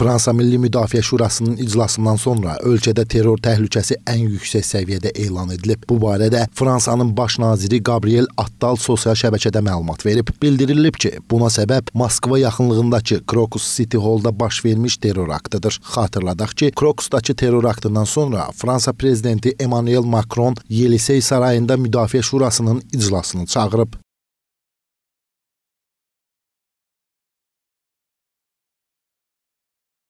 Fransa Milli Müdafiə Şurasının iclasından sonra ölkədə terror təhlükəsi ən yüksək səviyyədə elan edilib. Bu barədə Fransanın baş naziri Gabriel Attal sosial şəbəkədə məlumat verib. Bildirilib ki, buna səbəb Moskva yaxınlığındakı Krokus City Hall-da baş vermiş terror aktıdır. Xatırladaq ki, Krokusdakı terror aktından sonra Fransa prezidenti Emmanuel Macron Yelisey sarayında Müdafiə Şurasının iclasını çağırıb.